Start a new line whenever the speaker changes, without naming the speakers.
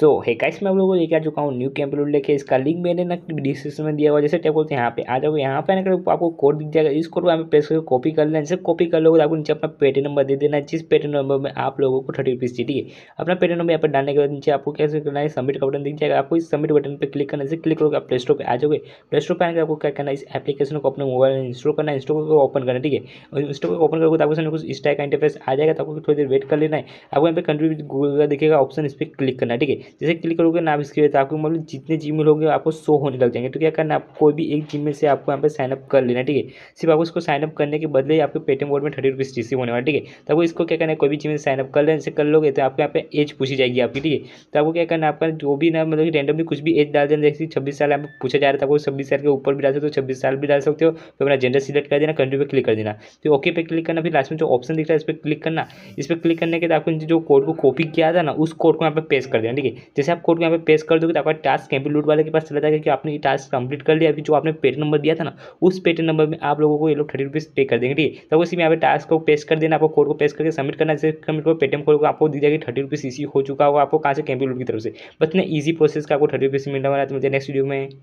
सो so, है guys मैं आप लोगों को लेके आ चुका हूँ न्यू कैंप लोड लेके इसका लिंक मैंने ना डिस्क्रिप्शन में दिया हुआ जैसे टैप बोलते हैं यहाँ पे आ जाओगे यहाँ पे ना आपको कोड दिख जाएगा इस कोड को हमें प्रेस करके कॉपी कर लेना जैसे कॉपी कर लोगे तो आपको नीचे अपना पेटी नंबर दे देना जिस पेटी नंबर में आप लोगों को थर्टी रुपीज़ है अपना पेटी नंबर यहाँ पर डालने के बाद नीचे आपको कैसे करना है सबमिट का बटन दिख जाएगा आपको इस सबमिट बटन पर क्लिक करना जैसे क्लिक करोगे आप प्ले स्टोर पर आ जाओगे प्ले स्टोर पर आने आपको क्या करना इस एप्लीकेशन को अपने मोबाइल में इंस्टॉल करना इंस्टॉल को ओपन करना ठीक है इंस्टॉल को ओपन करोगे तो आपको कुछ इस टाइप का इंटरफेस आ जाएगा तो आपको थोड़ी देर वेट कर लेना है आपको यहाँ पर कंट्री गूगल का देखेगा ऑप्शन इस पर क्लिक करना ठीक है जैसे क्लिक करोगे नाम इसके तो आपको मतलब जितने जी मेल होंगे आपको शो होने लग जाएंगे तो क्या करना आपको कोई भी एक जी से आपको यहाँ पर साइनअप कर लेना ठीक है सिर्फ आपको इसको साइनअप करने के बदले ही आपके पेटीएम वोट में थर्टी रुपीज़ रिसीव होने वाला ठीक है तो आपको इसको क्या करना है कोई भी जी साइनअप कर लेने से कर लोगे तो आपको यहाँ पे एज पूछी जाएगी आपकी ठीक है तो आपको क्या करना है आपका जो भी ना मतलब रेंडमली कुछ भी एज डाल देना जैसे छब्बीस साल आप पूछा जा रहा था आपको छब्बीस साल के ऊपर भी डाल सकते हो तो छब्बीस साल भी डाल सकते हो तो अपना जेंडर सिलेक्ट कर देना कंट्री पर क्लिक कर देना तो ओके पे क्लिक करना फिर लास्ट में जो ऑप्शन दिख रहा है इस पर क्लिक करना इस पर क्लिक करने के बाद आपको जो कोड को कॉपी किया था ना उस कोड को यहाँ पर पेस्ट कर देना ठीक है जैसे आप कोड को यहाँ पे पेश कर दोगे तो आपका टास्क कैंपी लूट वाले के पास चला जाएगा कि आपने ये टास्क कंप्लीट कर लिया अभी जो आपने पेट नंबर दिया था ना उस पेट नंबर में आप लोगों को ये लोग थर्टी रुपीज़ पे कर देंगे ठीक है तो उसी में यहाँ पे टास्क को पेश कर देना आपको कोड को पेश करके सबमिट करना जैसे सबमिट को पेटीएम कोड को आपको दी जाएगी थर्टी रुपीज़ इसी हो चुका होगा आपको कहाँ से कैंपी लूट की तरफ से बस इतना ईजी प्रोसेस का आपको थर्टी रुपीज़ मिलने वाला है तो मुझे नेक्स्ट वीडियो में